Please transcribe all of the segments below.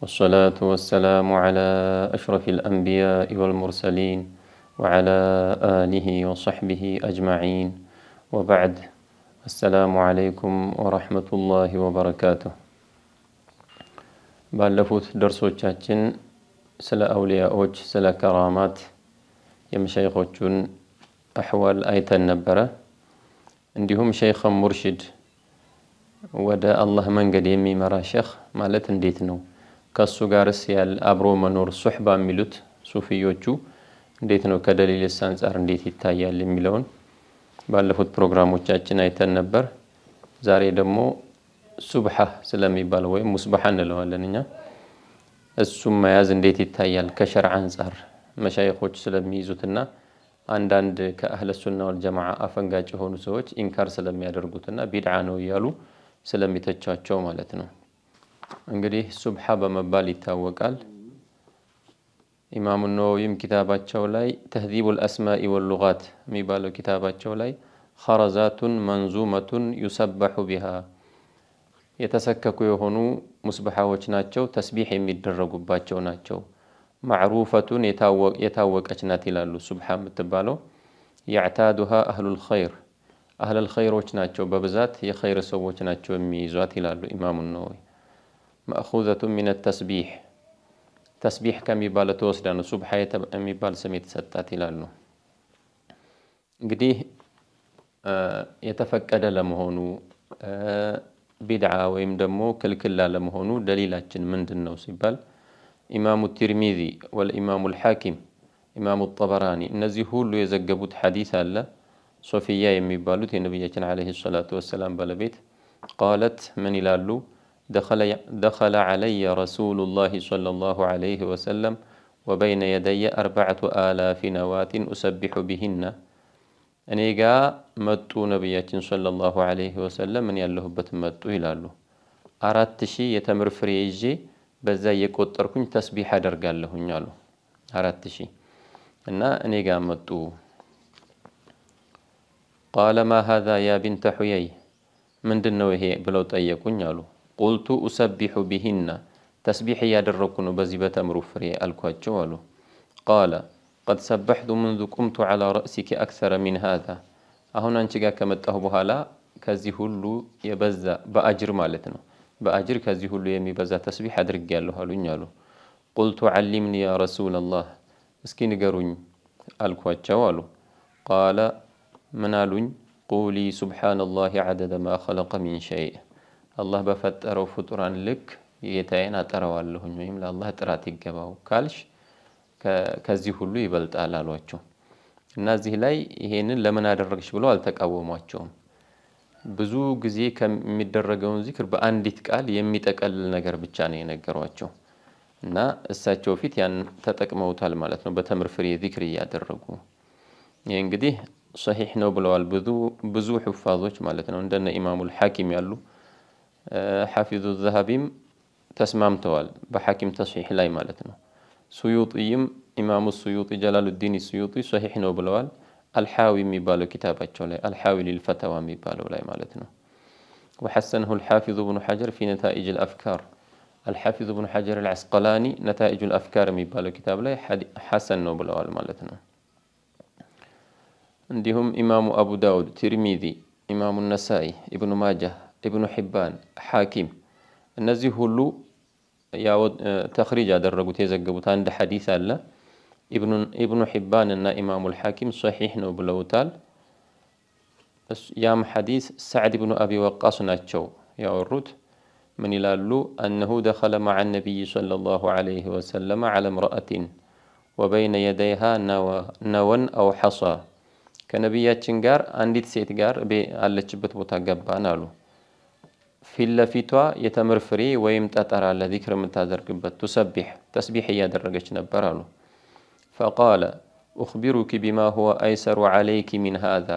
والصلاة والسلام على أشرف الأنبياء والمرسلين وعلى آله وصحبه أجمعين وبعد السلام عليكم ورحمة الله وبركاته بلفوت درسو وشاتشن سلا أولياء أوج سلا كرامات يم شيخ أحوال آية النبرة عندهم شيخ مرشد ودا الله من قديم مرا شيخ مالت ديتنو ከእሱ ጋርስ አብሮ መኖር ሱሕባ የሚሉት ሱፊዮቹ እንዴት ነው ከደሊልስ አንጻር እንዴት ይታያል የሚለውን ባለፉት ፕሮግራሞቻችን አይተን ነበር። ዛሬ ደግሞ ሱብሓ ስለሚባለው ወይም ሙስባሓ እንለዋለን እኛ እሱም መያዝ እንዴት ይታያል ከሸርዓ አንጻር መሻይኮች ስለሚይዙትና አንዳንድ ከአህለ ሱና ወልጀማዓ አፈንጋጭ የሆኑ ሰዎች ኢንካር ስለሚያደርጉትና ቢድዓ ነው እያሉ ስለሚተቻቸው ማለት ነው። እንግዲህ ሱብሓ በመባል ይታወቃል። ኢማሙ ነወዊም ኪታባቸው ላይ ተህዚቡ ልአስማኢ ወሉጋት የሚባለው ኪታባቸው ላይ ኸረዛቱን መንዙመቱን ዩሰበሑ ቢሃ የተሰከኩ የሆኑ ሙስብሓዎች ናቸው፣ ተስቢሕ የሚደረጉባቸው ናቸው። ማዕሩፈቱን የታወቀች ናት ይላሉ። ሱብሓ የምትባለው ያዕታዱሃ አህሉ ልኸይር አህለል ልኸይሮች ናቸው፣ በብዛት የኸይር ሰዎች ናቸው የሚይዟት ይላሉ ኢማሙ ነወዊ مأخوذة من التسبيح تسبيح كم يبال توس لأنه سبحة يتم يبال سميت ستة تلالو قديه آه، يتفقد لمهونو آه، بدعة ويمدمو كل كل لمهونو دليلة جن من دنو سيبال إمام الترمذي والإمام الحاكم إمام الطبراني نزيه اللي يزقبوت حديث الله صوفيا يمي بالوت النبي عليه الصلاة والسلام بالبيت قالت من إلى دخل, دخل علي رسول الله صلى الله عليه وسلم وبين يدي أربعة آلاف نواة أسبح بهن أني قا متو نبي صلى الله عليه وسلم من يالله بتمتو له أردت شيء يتمر فريجي بزا يقطركم تسبيح درقال له يالو أردت شيء أنا أني قا متو قال ما هذا يا بنت حيي من دنوه بلوت بلو يالو قلت أسبح بهن تسبيح يا دركن بزبة مرفري الكواتشوالو قال قد سبحت منذ قمت على رأسك أكثر من هذا أهنا أنشقا كمته بهالا كزي هلو يبزا بأجر مالتنا بأجر كزي هلو يمي بزا تسبيح أدرك قال له قلت علمني يا رسول الله مسكين قرون الكواتشوالو قال منالون قولي سبحان الله عدد ما خلق من شيء አላህ በፈጠረው ፍጡራን ልክ ጌታዬን አጠራዋለሁኝ ወይም ለአላህ ጥራት ይገባው ካልሽ ከዚህ ሁሉ ይበልጣል አሏቸው። እና እዚህ ላይ ይሄንን ለምን አደረግሽ ብለው አልተቃወሟቸውም። ብዙ ጊዜ ከሚደረገውን ዚክር በአንዲት ቃል የሚጠቀልል ነገር ብቻ ነው የነገሯቸው እና እሳቸው ፊት ያን ተጠቅመውታል ማለት ነው። በተምር ፍሬ ዚክር እያደረጉ ይህ እንግዲህ ሰሒሕ ነው ብለዋል ብዙ ሑፋዞች ማለት ነው እንደነ ኢማሙል ሐኪም ያሉ حافظ الذهبيم تسمام توال بحاكم تصحيح لاي مالتنا سيوطيم إمام السيوطي جلال الدين السيوطي صحيح نوبلوال الحاوي مبالو كتابة جولي الحاوي للفتوى مبالو لاي مالتنا وحسنه الحافظ بن حجر في نتائج الأفكار الحافظ بن حجر العسقلاني نتائج الأفكار مبالو كتاب لاي حسن نوبلوال مالتنا عندهم إمام أبو داود ترميذي إمام النسائي ابن ماجه ኢብኑ ሒባን፣ ሐኪም እነዚህ ሁሉ ተኽሪጅ ያደረጉት የዘገቡት አንድ ሐዲስ አለ። ኢብኑ ሒባን እና ኢማሙል ሐኪም ሰሒሕ ነው ብለውታል። ያም ሐዲስ ሳዕድ ብኑ አቢ ወቃስ ናቸው ያወሩት። ምን ይላሉ? አነሁ ደኸለ መዓ ነቢይ ሰለላሁ ዐለይሂ ወሰለመ ዐለ እምረአቲን ወበይነ የደይሃ ነወን አው ሐሳ ከነቢያችን ጋር አንዲት ሴት ጋር አለችበት ቦታ ገባን አሉ። ፊትለፊቷ የተምር ፍሬ ወይም ጠጠር አለ ዚክር የምታደርግበት ቱሰቢሕ ተስቢሕ እያደረገች ነበር አሉ። ፈቃለ ኡኽቢሩኪ ቢማ ሁወ አይሰሩ ዓለይኪ ሚን ሃዛ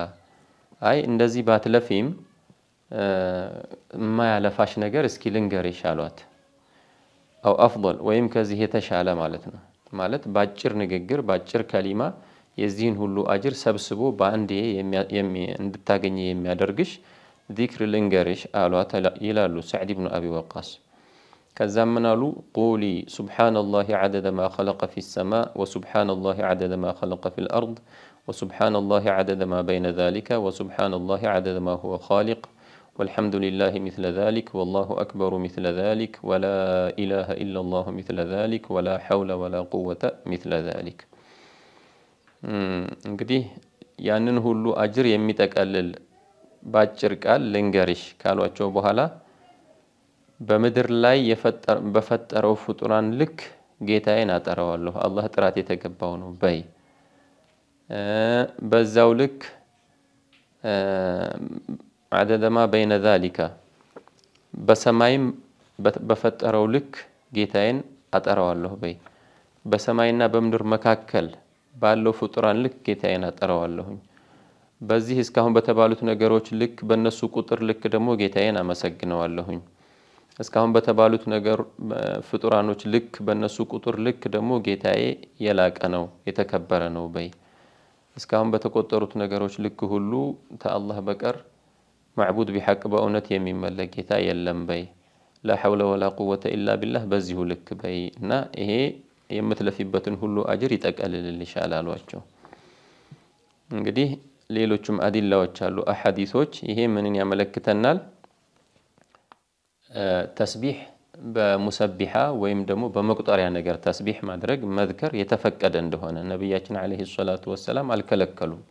አይ እንደዚህ ባትለፊም የማያለፋሽ ነገር እስኪ ልንገርሽ አሏት። አው አፍል ወይም ከዚህ የተሻለ ማለት ነው። ማለት በአጭር ንግግር በአጭር ከሊማ የዚህን ሁሉ አጅር ሰብስቦ በአንዴ እንድታገኘ የሚያደርግሽ ذكر لنجرش قالوا إلى سعد بن أبي وقاص كذا له قولي سبحان الله عدد ما خلق في السماء وسبحان الله عدد ما خلق في الأرض وسبحان الله عدد ما بين ذلك وسبحان الله عدد ما هو خالق والحمد لله مثل ذلك والله أكبر مثل ذلك ولا إله إلا الله مثل ذلك ولا حول ولا قوة مثل ذلك قديه يعني هلو أجر يمتك تكالل በአጭር ቃል ልንገርሽ ካሏቸው በኋላ በምድር ላይ በፈጠረው ፍጡራን ልክ ጌታዬን አጠረዋለሁ አላህ ጥራት የተገባው ነው በይ። በዛው ልክ አደደማ በይነ ዛሊካ በሰማይም በፈጠረው ልክ ጌታዬን አጠረዋለሁ በይ። በሰማይና በምድር መካከል ባለው ፍጡራን ልክ ጌታዬን አጠረዋለሁኝ። በዚህ እስካሁን በተባሉት ነገሮች ልክ በእነሱ ቁጥር ልክ ደግሞ ጌታዬን አመሰግነዋለሁኝ። እስካሁን በተባሉት ነገር ፍጡራኖች ልክ በእነሱ ቁጥር ልክ ደግሞ ጌታዬ የላቀ ነው የተከበረ ነው በይ። እስካሁን በተቆጠሩት ነገሮች ልክ ሁሉ ተአላህ በቀር ማዕቡድ ቢሐቅ በእውነት የሚመለክ ጌታ የለም በይ። ላሐውለ ወላ ቁወተ ኢላ ቢላህ በዚሁ ልክ በይ እና ይሄ የምትለፊበትን ሁሉ አጅር ይጠቀልልልሻል አሏቸው እንግዲህ ሌሎችም አዲላዎች አሉ አሐዲሶች። ይሄ ምንን ያመለክተናል? ተስቢህ በሙሰቢሓ ወይም ደግሞ በመቁጠሪያ ነገር ተስቢሕ ማድረግ መዝከር የተፈቀደ እንደሆነ ነቢያችን ዓለይሂ ሰላቱ ወሰላም አልከለከሉም።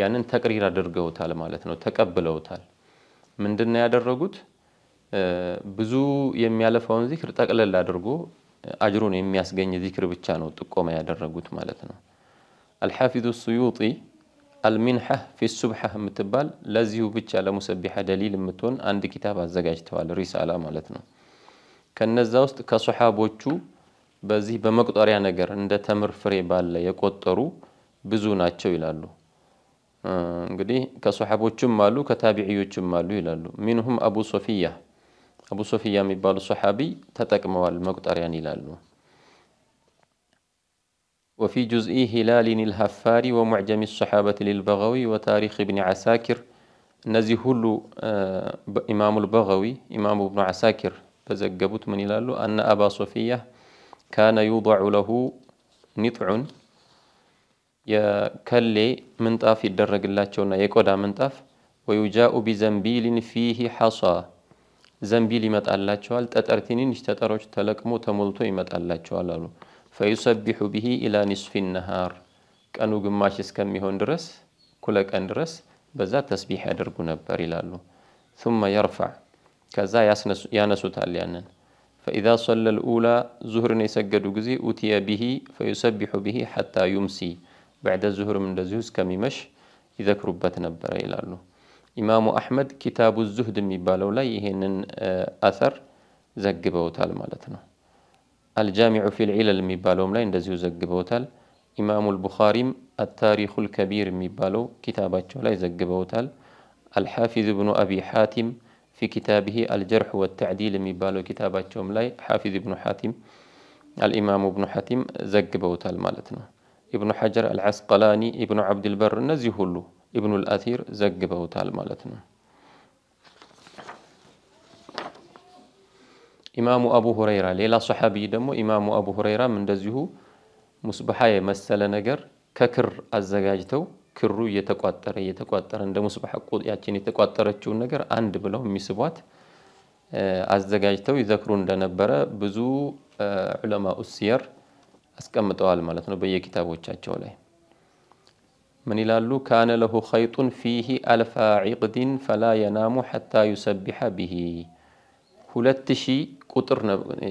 ያንን ተቅሪር አድርገውታል ማለት ነው፣ ተቀብለውታል። ምንድን ነው ያደረጉት? ብዙ የሚያለፋውን ዚክር ጠቅለል አድርጎ አጅሩን የሚያስገኝ ዚክር ብቻ ነው ጥቆማ ያደረጉት ማለት ነው። አልሓፊዙ ስዩጢ አልሚንሐህ ፊ ሱብሐህ የምትባል ለዚሁ ብቻ ለሙሰቢሐ ደሊል የምትሆን አንድ ኪታብ አዘጋጅተዋል። ሪሳላ ማለት ነው። ከነዛ ውስጥ ከሶሓቦቹ በዚህ በመቁጠሪያ ነገር እንደ ተምር ፍሬ ባለ የቆጠሩ ብዙ ናቸው ይላሉ። እንግዲህ ከሶሓቦችም አሉ ከታቢዕዮችም አሉ ይላሉ። ሚንሁም አቡ ሶፊያ አቡ ሶፊያ የሚባሉ ሶሓቢ ተጠቅመዋል መቁጠሪያን ይላሉ። وفي جزئي هلال الهفاري ومعجم الصحابة للبغوي وتاريخ ابن عساكر نزهل آه، إمام البغوي إمام ابن عساكر فزقبت من لالو أن أبا صفية كان يوضع له نطع يا يكلي منطاف يدرق الله يكودا منطاف ويجاء بزنبيل فيه حصى زنبيل يمت الله تشوال تترتينين اشتتروش تلقمو تملتو يمت الله تشوال فيسبح به إلى نصف النهار كأنو جماش كم يهون درس كلك أندرس بزات تسبيح أدرقنا بريلالو ثم يرفع كذا يانسو تاليانا فإذا صلى الأولى زهر نيسجد جزي أتي به فيسبح به حتى يمسي بعد الزهر من دزيوس كم يمش إذا كربتنا بريلالو إمام أحمد كتاب الزهد مبالو لا يهنن أثر زجبه تال مالتنا الجامع في العلل የሚባለውም ላይ እንደዚሁ ዘግበውታል። إمام البخاري التاريخ الكبير مبالو ኪታባቸው ላይ ዘግበውታል። الحافظ ابن أبي حاتم في كتابه الجرح والتعديل مبالو كتابات ላይ حافظ ابن حاتم الإمام ابن حاتم ዘግበውታል مالتنا ابن حجر العسقلاني ابن عبد البر نزيه ሁሉ ابن الأثير ዘግበውታል مالتنا ኢማሙ አቡ ሁረይራ ሌላ ሰሓቢ ደግሞ ኢማሙ አቡ ሁረይራም እንደዚሁ ሙስበሓ የመሰለ ነገር ከክር አዘጋጅተው ክሩ እየተቋጠረ እየተቋጠረ እንደ ሙስበሓ ቁጥያችን የተቋጠረችውን ነገር አንድ ብለው የሚስቧት አዘጋጅተው ይዘክሩ እንደነበረ ብዙ ዑለማ ኡስየር አስቀምጠዋል ማለት ነው በየኪታቦቻቸው ላይ ምን ይላሉ? ካነ ለሁ ኸይጡን ፊሂ አልፋ ዒቅድን ፈላ የናሙ ሐታ ዩሰቢሐ ቢሂ። ሁለት ሺህ ቁጥር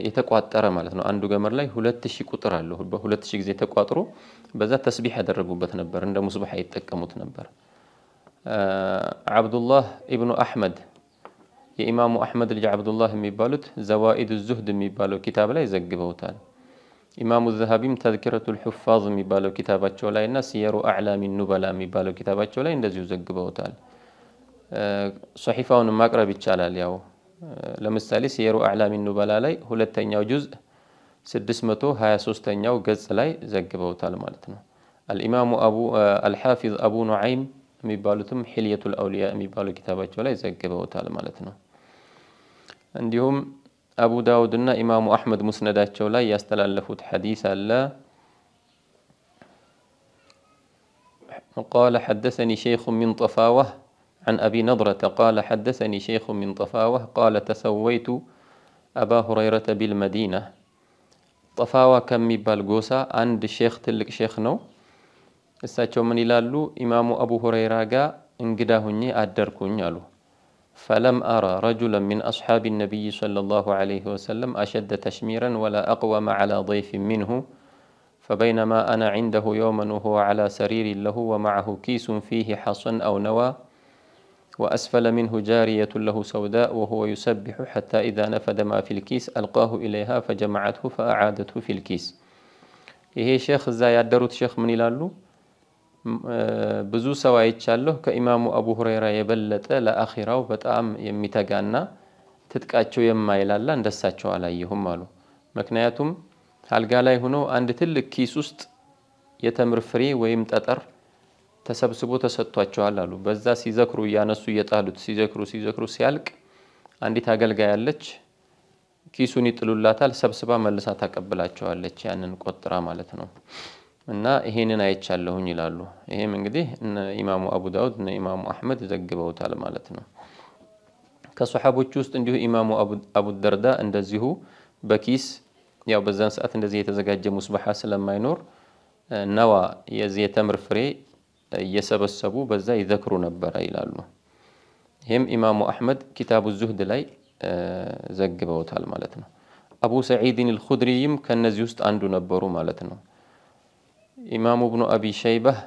የተቋጠረ ማለት ነው። አንዱ ገመድ ላይ ሁለት ሺህ ቁጥር አለው። በሁለት ሺህ ጊዜ ተቋጥሮ በዛ ተስቢሕ ያደረጉበት ነበር። እንደ ሙስባሕ ይጠቀሙት ነበር። ዓብዱላህ ኢብኑ አሕመድ የኢማሙ አሕመድ ልጅ ዓብዱላህ የሚባሉት ዘዋኢድ ዙህድ የሚባለው ኪታብ ላይ ዘግበውታል። ኢማሙ ዘሃቢም ተዝኪረቱል ሑፋዝ የሚባለው ኪታባቸው ላይ እና ሲየሩ አዕላሚ ኑበላ የሚባለው ኪታባቸው ላይ እንደዚሁ ዘግበውታል። ሶሒፋውን ማቅረብ ይቻላል ያው لمسالي سيرو أعلام النبلالي هلتين يو جزء سدسمته هاي سوس يو قز لاي زقبو تالمالتنا الإمام أبو الحافظ أبو نعيم ميبالتم حلية الأولياء ميبالو كتابات ولاي زقبو تالمالتنا عندهم أبو داود إمام أحمد مسندات شولا يستلال اللفوت حديث الله قال حدثني شيخ من طفاوه عن أبي نضرة قال حدثني شيخ من طفاوة قال تسويت أبا هريرة بالمدينة طفاوة كم بالقوسة عند الشيخ تلك شيخ نو الساتشو من إلالو إمام أبو هريرة قا انقداهني أدركني ألو فلم أرى رجلا من أصحاب النبي صلى الله عليه وسلم أشد تشميرا ولا أقوم على ضيف منه فبينما أنا عنده يوما وهو على سرير له ومعه كيس فيه حصن أو نوى وأسفل منه جارية له سوداء وهو يسبح حتى إذا نفد ما في الكيس ألقاه إليها فجمعته فأعادته في الكيس إيه شيخ زايا دروت شيخ من إلالو بزو سوا يتشالوه كإمام أبو هريرة يبلت لآخرة وبتأم يمتغانا تتكاتشو يما إلالا على عليهم مالو مكنياتهم هل قال هنا عند تلك كيسوست يتمر فري ويمتأتر ተሰብስቦ ተሰጥቷቸዋል አሉ። በዛ ሲዘክሩ እያነሱ እየጣሉት ሲዘክሩ ሲዘክሩ ሲያልቅ አንዲት አገልጋይ አለች። ኪሱን ይጥሉላታል፣ ሰብስባ መልሳ ታቀብላቸዋለች። ያንን ቆጥራ ማለት ነው። እና ይሄንን አይቻለሁኝ ይላሉ። ይሄም እንግዲህ እነ ኢማሙ አቡ ዳውድ እነ ኢማሙ አሕመድ ዘግበውታል ማለት ነው። ከሶሓቦች ውስጥ እንዲሁ ኢማሙ አቡ ደርዳ እንደዚሁ በኪስ ያው በዛን ሰዓት እንደዚህ የተዘጋጀ ሙስባሓ ስለማይኖር ነዋ የዚህ የተምር ፍሬ እየሰበሰቡ በዛ ይዘክሩ ነበረ ይላሉ። ይህም ኢማሙ አሕመድ ኪታቡ ዙህድ ላይ ዘግበውታል ማለት ነው። አቡ ሰዒድን አልኹድሪይም ከነዚህ ውስጥ አንዱ ነበሩ ማለት ነው። ኢማሙ ብኑ አቢ ሸይባህ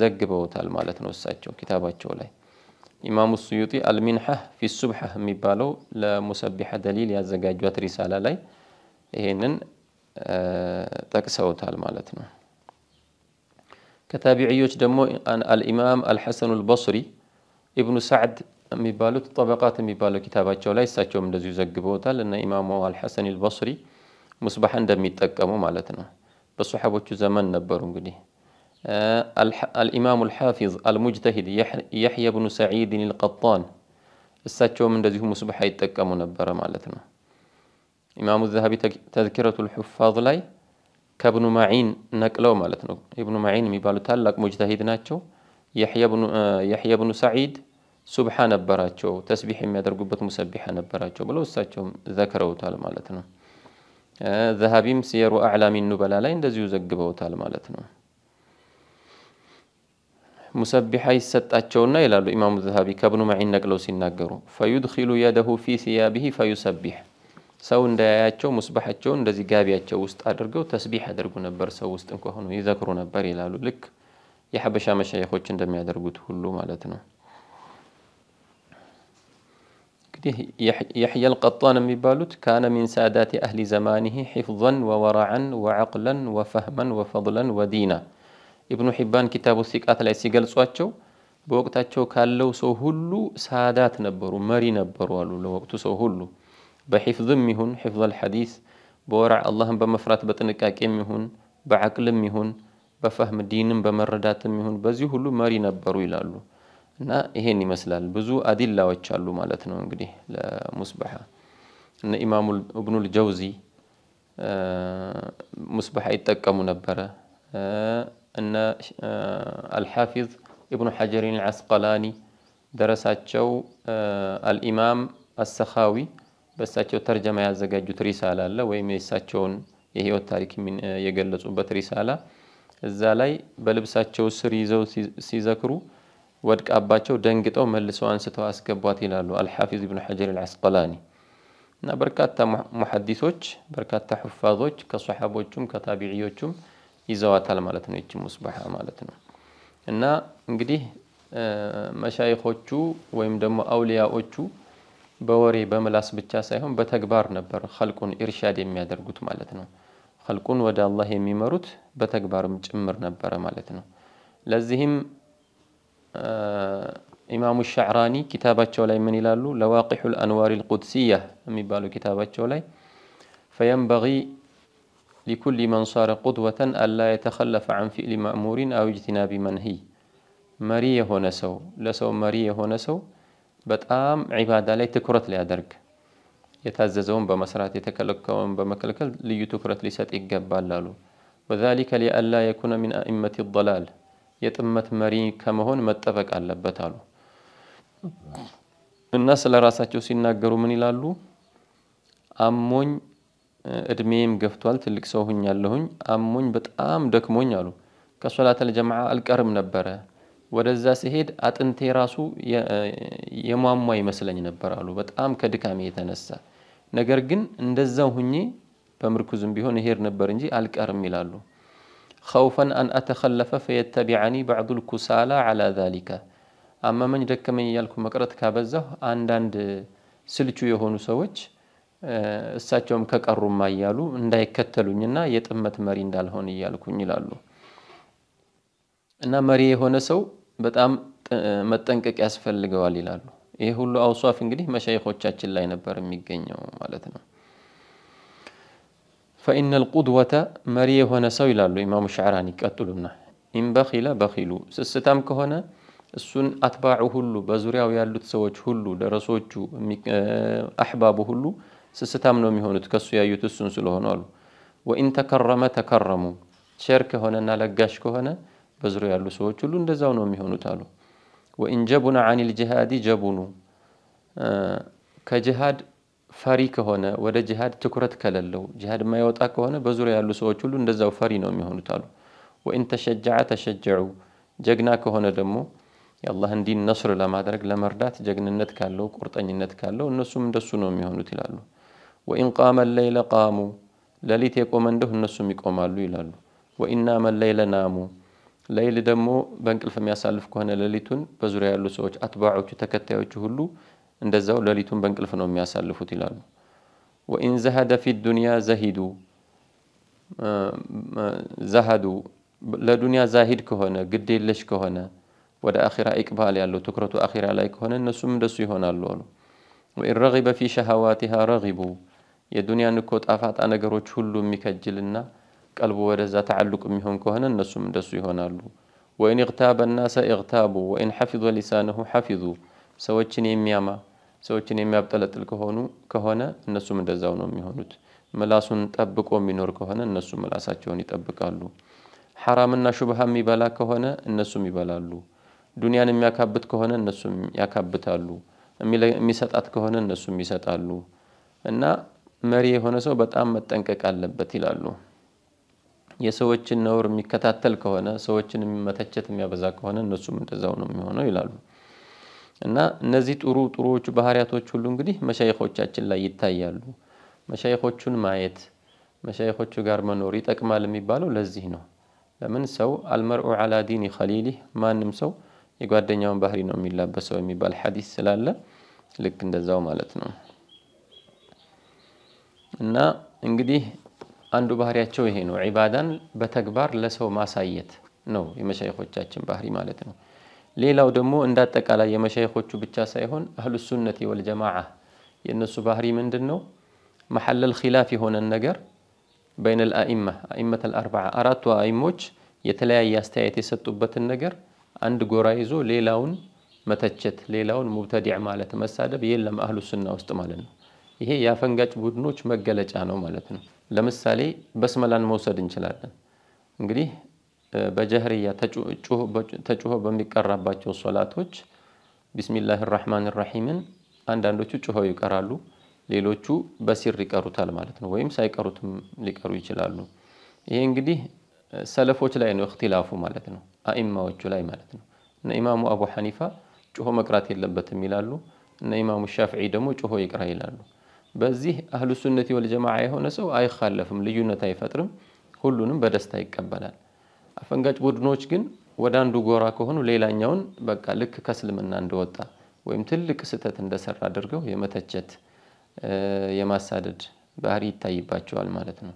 ዘግበውታል ማለት ነው። እሳቸው ኪታባቸው ላይ ኢማሙ ሱዩጢ አልሚንሐህ ፊ ሱብሐህ የሚባለው ለሙሰቢሐ ደሊል ያዘጋጇት ሪሳላ ላይ ይሄንን ጠቅሰውታል ማለት ነው። كتابعيوش دمو أن الإمام الحسن البصري ابن سعد مبالو طبقات مبالو كتابات شو لا يستاتشو من دزيو زقبوتا لأن إمامه الحسن البصري مصبحا دم يتقمو مالتنا بصحابو شو زمن نبرون قدي آه، الإمام الحافظ المجتهد يحيى بن سعيد القطان استاتشو من دزيو مصبحا يتقمو نبرا مالتنا إمام الذهبي تذكرة الحفاظ لاي كابن معين نقلوا مالتنو ابن معين ميبالو تالاق مجتهد ناتشو يحيى بن يحيى بن سعيد سبحان براتشو تسبيح ما درجو بت مسبح بلو ساتشو ذكروا تال مالتنا ذهبيم سيروا أعلى من نبلا لا يندزيو زقبوا تال مالتنو مسبحا يسات أتشونا إلى الإمام الذهبي كابن معين نقلوا سيناقرو فيدخل يده في ثيابه فيسبح ሰው እንዳያያቸው ሙስባሓቸውን እንደዚህ ጋቢያቸው ውስጥ አድርገው ተስቢሕ ያደርጉ ነበር። ሰው ውስጥ እንኳ ሆኑ ይዘክሩ ነበር ይላሉ። ልክ የሐበሻ መሻየኾች እንደሚያደርጉት ሁሉ ማለት ነው። እንግዲህ የሕያ አልቀጣን የሚባሉት ካነ ሚን ሳዳት አህሊ ዘማኒህ ሒፍظን ወወራዓን ወዐቅለን ወፈህመን ወፈضለን ወዲና ኢብኑ ሒባን ኪታቡ ሲቃት ላይ ሲገልጿቸው በወቅታቸው ካለው ሰው ሁሉ ሳዳት ነበሩ፣ መሪ ነበሩ አሉ ለወቅቱ ሰው ሁሉ بحفظ ميهون حفظ الحديث بورع اللهم بمفرات بتنكاك ميهون بعقل ميهون بفهم الدين بمردات ميهون بزيه اللو مارينا نبرو إلى اللو نا إهني مسلال بزو أدلة وتشالو مالتنا نقدي لمسبحة إن إمام ابن الجوزي مسبحة يتكى منبرة أن الحافظ ابن حجر العسقلاني درسات شو الإمام السخاوي በእሳቸው ተርጀማ ያዘጋጁት ሪሳላ አለ ወይም የእሳቸውን የህይወት ታሪክ የገለጹበት ሪሳላ እዛ ላይ በልብሳቸው ስር ይዘው ሲዘክሩ ወድቃባቸው ደንግጠው መልሰው አንስተው አስገቧት ይላሉ አልሓፊዝ ብኑ ሐጀር አልዓስቀላኒ እና በርካታ ሙሐዲሶች በርካታ ሑፋዞች ከሰሓቦቹም ከታቢዕዮቹም ይዘዋታል ማለት ነው። ይቺ ሙስበሓ ማለት ነው። እና እንግዲህ መሻይኾቹ ወይም ደግሞ አውሊያዎቹ በወሬ በምላስ ብቻ ሳይሆን በተግባር ነበር ኸልቁን ኢርሻድ የሚያደርጉት ማለት ነው። ኸልቁን ወደ አላህ የሚመሩት በተግባርም ጭምር ነበረ ማለት ነው። ለዚህም ኢማሙ ሻዕራኒ ኪታባቸው ላይ ምን ይላሉ? ለዋቂሑል አንዋሪ ልቁድሲያ የሚባለው ኪታባቸው ላይ ፈየንበጊ ሊኩል መን ሳረ ቁድወተን አላ የተኸለፈ አን ፊዕሊ ማእሙሪን አው እጅትናቢ መንሂይ መሪ የሆነ ሰው ለሰው መሪ የሆነ ሰው በጣም ዒባዳ ላይ ትኩረት ሊያደርግ የታዘዘውን በመስራት የተከለከውን በመከልከል ልዩ ትኩረት ሊሰጥ ይገባል አሉ። ወዛሊከ ሊአላ የኩነ ሚን አኢመት ደላል የጥመት መሪ ከመሆን መጠበቅ አለበት አሉ እና ስለ ራሳቸው ሲናገሩ ምን ይላሉ? አሞኝ እድሜም ገፍቷል፣ ትልቅ ሰው ሁኛለሁኝ፣ አሞኝ በጣም ደክሞኝ አሉ ከሶላተል ጀማዓ አልቀርም ነበረ ወደዛ ሲሄድ አጥንቴ ራሱ የሟሟ ይመስለኝ ነበር አሉ፣ በጣም ከድካሜ የተነሳ ነገር ግን እንደዛው ሁኜ በምርኩዝም ቢሆን እሄድ ነበር እንጂ አልቀርም ይላሉ። ኸውፈን አን አተኸለፈ ፈየተቢዓኒ በዕዱል ኩሳላ ዓላ ዛሊከ አመመኝ ደከመኝ እያልኩ መቅረት ካበዛሁ አንዳንድ ስልቹ የሆኑ ሰዎች እሳቸውም ከቀሩማ እያሉ እንዳይከተሉኝና የጥመት መሪ እንዳልሆን እያልኩኝ ይላሉ። እና መሪ የሆነ ሰው በጣም መጠንቀቅ ያስፈልገዋል ይላሉ። ይህ ሁሉ አውሷፍ እንግዲህ መሻይኮቻችን ላይ ነበር የሚገኘው ማለት ነው። ፈኢነ ልቁድወተ መሪ የሆነ ሰው ይላሉ ኢማሙ ሻዕራን ይቀጥሉና፣ ኢንበኺለ በኪሉ ስስታም ከሆነ እሱን አትባዑ ሁሉ በዙሪያው ያሉት ሰዎች ሁሉ ደረሶቹ፣ አሕባቡ ሁሉ ስስታም ነው የሚሆኑት ከሱ ያዩት እሱን ስለሆኑ አሉ። ወኢን ተከረመ ተከረሙ ቸር ከሆነና ለጋሽ ከሆነ በዙሪያ ያሉ ሰዎች ሁሉ እንደዛው ነው የሚሆኑት አሉ። ወኢን ጀቡነ አኒል ጂሃዲ ጀቡኑ ከጂሃድ ፈሪ ከሆነ ወደ ጂሃድ ትኩረት ከሌለው ጂሃድ የማይወጣ ከሆነ በዙሪያ ያሉ ሰዎች ሁሉ እንደዛው ፈሪ ነው የሚሆኑት አሉ። ወኢን ተሸጀዐ ተሸጀዑ ጀግና ከሆነ ደግሞ የአላህን ዲን ነስር ለማድረግ ለመርዳት ጀግንነት ካለው ቁርጠኝነት ካለው እነሱም እንደሱ ነው የሚሆኑት ይላሉ። ወኢን ቃመ ለይለ ቃሙ ለሊት የቆመ እንደሁ እነሱም ይቆማሉ ይላሉ። ወኢን ናመ ለይለ ናሙ ለይል ደግሞ በእንቅልፍ የሚያሳልፍ ከሆነ ሌሊቱን በዙሪያ ያሉ ሰዎች አትባዎቹ ተከታዮቹ ሁሉ እንደዛው ሌሊቱን በእንቅልፍ ነው የሚያሳልፉት ይላሉ። ወኢን ዘሀደ ፊ ዱኒያ ዘሂዱ ዘሀዱ ለዱንያ ዛሂድ ከሆነ ግዴለሽ ከሆነ ወደ አኺራ ኢቅባል ያለው ትኩረቱ አኺራ ላይ ከሆነ እነሱም እንደሱ ይሆናሉ አሉ። ወኢን ረጊበ ፊ ሸሃዋቲሃ ረጊቡ የዱንያን እኮ ጣፋጣ ነገሮች ሁሉ የሚከጅልና ቀልቡ ወደዛ ተዓልቅ የሚሆን ከሆነ እነሱም እንደሱ ይሆናሉ። ወይን እግታበ ናሰ እግታቡ ወኢን ሐፊظ ሊሳንሁ ሐፊዙ ሰዎችን የሚያማ ሰዎችን የሚያብጠለጥል ከሆኑ ከሆነ እነሱም እንደዛው ነው የሚሆኑት። ምላሱን ጠብቆ የሚኖር ከሆነ እነሱ ምላሳቸውን ይጠብቃሉ። ሐራምና ሹብሃ የሚበላ ከሆነ እነሱም ይበላሉ። ዱንያን የሚያካብት ከሆነ እነሱም ያካብታሉ። የሚሰጣት ከሆነ እነሱም ይሰጣሉ። እና መሪ የሆነ ሰው በጣም መጠንቀቅ አለበት ይላሉ። የሰዎችን ነውር የሚከታተል ከሆነ ሰዎችን መተቸት የሚያበዛ ከሆነ እነሱም እንደዛው ነው የሚሆነው ይላሉ። እና እነዚህ ጥሩ ጥሩዎቹ ባህሪያቶች ሁሉ እንግዲህ መሻይኮቻችን ላይ ይታያሉ። መሻይኮቹን ማየት መሻይኮቹ ጋር መኖር ይጠቅማል የሚባለው ለዚህ ነው። ለምን ሰው አልመርዑ አላ ዲኒ ኸሊሊህ ማንም ሰው የጓደኛውን ባህሪ ነው የሚላበሰው የሚባል ሐዲስ ስላለ ልክ እንደዛው ማለት ነው እና እንግዲህ አንዱ ባህሪያቸው ይሄ ነው። ዒባዳን በተግባር ለሰው ማሳየት ነው የመሻይኮቻችን ባህሪ ማለት ነው። ሌላው ደግሞ እንደ አጠቃላይ ብቻ ሳይሆን አህሉ ሱነት ወልጀማዓ የእነሱ ባህሪ ምንድን ነው? መሐለል ኪላፍ የሆነን ነገር በይን አኢማ አኢመተል አርበዓ አራቱ አኢሞች የተለያየ አስተያየት የሰጡበትን ነገር አንድ ጎራ ይዞ ሌላውን መተቸት፣ ሌላውን ሙብተዲዕ ማለት መሳደብ የለም አህሉ ሱና ውስጥ ማለት ነው። ይሄ የአፈንጋጭ ቡድኖች መገለጫ ነው ማለት ነው። ለምሳሌ በስመላን መውሰድ እንችላለን። እንግዲህ በጀህርያ ተጩሆ በሚቀራባቸው ሶላቶች ቢስሚላህ ራህማን ራሒምን አንዳንዶቹ ጩኸው ይቀራሉ፣ ሌሎቹ በሲር ይቀሩታል ማለት ነው። ወይም ሳይቀሩትም ሊቀሩ ይችላሉ። ይሄ እንግዲህ ሰለፎች ላይ ነው እክትላፉ ማለት ነው፣ አኢማዎቹ ላይ ማለት ነው። እነ ኢማሙ አቡ ሐኒፋ ጩሆ መቅራት የለበትም ይላሉ። እነ ኢማሙ ሻፍዒ ደግሞ ጩሆ ይቅራ ይላሉ። በዚህ አህሉ ሱነቲ ወልጀማዓ የሆነ ሰው አይካለፍም፣ ልዩነት አይፈጥርም፣ ሁሉንም በደስታ ይቀበላል። አፈንጋጭ ቡድኖች ግን ወደ አንዱ ጎራ ከሆኑ ሌላኛውን በቃ ልክ ከእስልምና እንደወጣ ወይም ትልቅ ስህተት እንደሰራ አድርገው የመተቸት የማሳደድ ባህሪ ይታይባቸዋል ማለት ነው።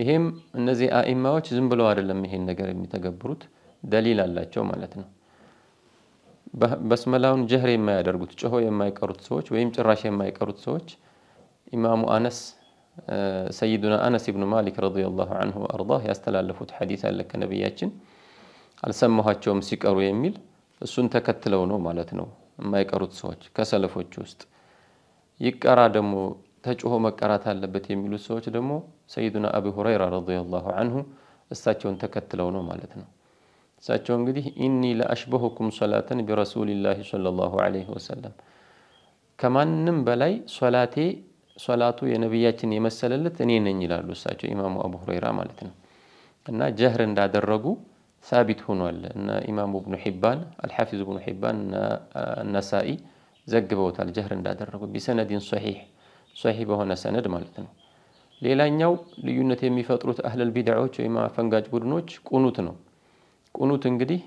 ይሄም እነዚህ አኢማዎች ዝም ብለው አይደለም ይሄን ነገር የሚተገብሩት ደሊል አላቸው ማለት ነው። በስመላውን ጀህር የማያደርጉት ጮሆ የማይቀሩት ሰዎች ወይም ጭራሽ የማይቀሩት ሰዎች ኢማሙ አነስ ሰይዱና አነስ ብኑ ማሊክ ረዲየላሁ አንሁ አርዳ ያስተላለፉት ሐዲስ አለ ከነቢያችን አልሰማኋቸውም ሲቀሩ የሚል እሱን ተከትለው ነው ማለት ነው የማይቀሩት ሰዎች ከሰለፎች ውስጥ ይቀራ ደግሞ ተጭሆ መቀራት አለበት የሚሉት ሰዎች ደግሞ ሰይዱና አቢ ሁረይራ ረዲየላሁ አንሁ እሳቸውን ተከትለው ነው ማለት ነው። እሳቸው እንግዲህ ኢኒ ለአሽበሁኩም ሶላተን ቢረሱሊላሂ ሰለላሁ ዐለይሂ ወሰለም ከማንም በላይ ሶላቴ ሶላቱ የነቢያችን የመሰለለት እኔ ነኝ ይላሉ እሳቸው ኢማሙ አቡ ሁረይራ ማለት ነው። እና ጀህር እንዳደረጉ ሳቢት ሆኗል። እነ ኢማሙ ብኑ ሒባን አልሓፊዝ ብኑ ሒባን ነሳኢ ዘግበውታል። ጀህር እንዳደረጉ ቢሰነድን ሶሒሕ ሶሒሕ በሆነ ሰነድ ማለት ነው። ሌላኛው ልዩነት የሚፈጥሩት አህለል ቢድዓዎች ወይም አፈንጋጭ ቡድኖች ቁኑት ነው። ቁኑት እንግዲህ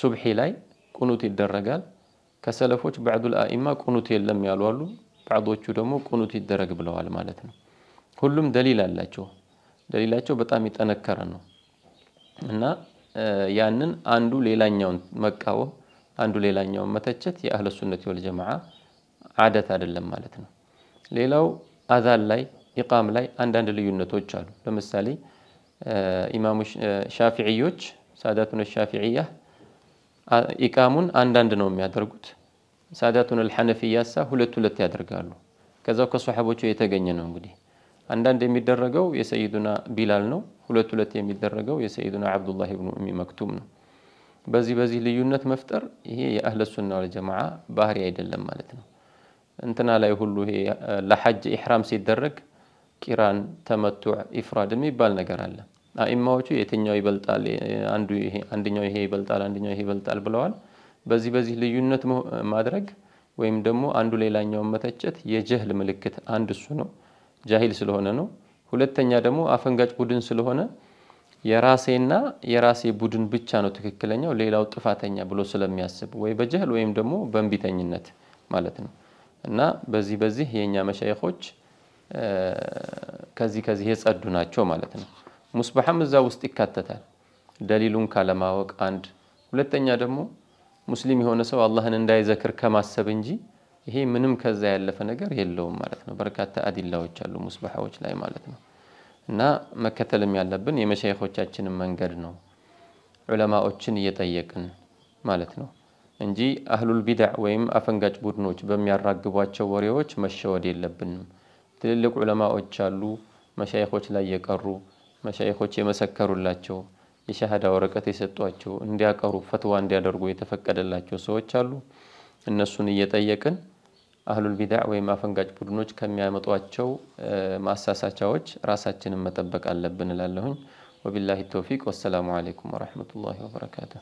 ሱብሒ ላይ ቁኑት ይደረጋል። ከሰለፎች ባዕዱል አኢማ ቁኑት የለም ያሉ አሉ። ባዕዶቹ ደግሞ ቁኑት ይደረግ ብለዋል ማለት ነው። ሁሉም ደሊል አላቸው። ደሊላቸው በጣም የጠነከረ ነው እና ያንን አንዱ ሌላኛውን መቃወም፣ አንዱ ሌላኛውን መተቸት የአህለ ሱነት ወል አደት አይደለም ማለት ነው። ሌላው አዛን ላይ ኢቃም ላይ አንዳንድ ልዩነቶች አሉ። ለምሳሌ ኢማሙ ሻፊዕዮች ሳዳቱን ሻፊዕያ ኢቃሙን አንዳንድ ነው የሚያደርጉት ሳዳቱን አልሐነፊያ እያሳ ሁለት ሁለት ያደርጋሉ። ከዛው ከሶሓቦቹ የተገኘ ነው። እንግዲህ አንዳንድ የሚደረገው የሰይዱና ቢላል ነው። ሁለት ሁለት የሚደረገው የሰይዱና አብዱላህ ብኑ ኡሚ መክቱም ነው። በዚህ በዚህ ልዩነት መፍጠር ይሄ የአህለ ሱና ወልጀማዓ ባህሪ አይደለም ማለት ነው። እንትና ላይ ሁሉ ይሄ ለሐጅ ኢሕራም ሲደረግ ቂራን፣ ተመቱዕ፣ ኢፍራድ የሚባል ነገር አለ። አኢማዎቹ የትኛው ይበልጣል፣ አንደኛው ይሄ ይበልጣል፣ አንደኛው ይሄ ይበልጣል ብለዋል። በዚህ በዚህ ልዩነት ማድረግ ወይም ደግሞ አንዱ ሌላኛውን መተቸት የጀህል ምልክት አንድ እሱ ነው፣ ጃሂል ስለሆነ ነው። ሁለተኛ ደግሞ አፈንጋጭ ቡድን ስለሆነ የራሴና የራሴ ቡድን ብቻ ነው ትክክለኛው፣ ሌላው ጥፋተኛ ብሎ ስለሚያስብ ወይ በጀህል ወይም ደግሞ በእንቢተኝነት ማለት ነው። እና በዚህ በዚህ የእኛ መሻይኮች ከዚህ ከዚህ የጸዱ ናቸው ማለት ነው። ሙስበሐም እዛ ውስጥ ይካተታል። ደሊሉን ካለማወቅ አንድ፣ ሁለተኛ ደግሞ ሙስሊም የሆነ ሰው አላህን እንዳይዘክር ከማሰብ እንጂ ይሄ ምንም ከዛ ያለፈ ነገር የለውም ማለት ነው። በርካታ አዲላዎች አሉ ሙስበሐዎች ላይ ማለት ነው። እና መከተልም ያለብን የመሸይኾቻችንን መንገድ ነው፣ ዑለማዎችን እየጠየቅን ማለት ነው እንጂ አህሉል ቢድዕ ወይም አፈንጋጭ ቡድኖች በሚያራግቧቸው ወሬዎች መሸወድ የለብንም። ትልልቅ ዑለማዎች አሉ መሻይኾች ላይ የቀሩ መሻይኾች የመሰከሩላቸው የሻሃዳ ወረቀት የሰጧቸው እንዲያቀሩ ፈትዋ እንዲያደርጉ የተፈቀደላቸው ሰዎች አሉ። እነሱን እየጠየቅን አህሉል ቢድዕ ወይም አፈንጋጭ ቡድኖች ከሚያመጧቸው ማሳሳቻዎች ራሳችንን መጠበቅ አለብን እላለሁኝ። ወቢላሂ ተውፊቅ። ወሰላሙ አሌይኩም ወረሕመቱላሂ ወበረካቱ።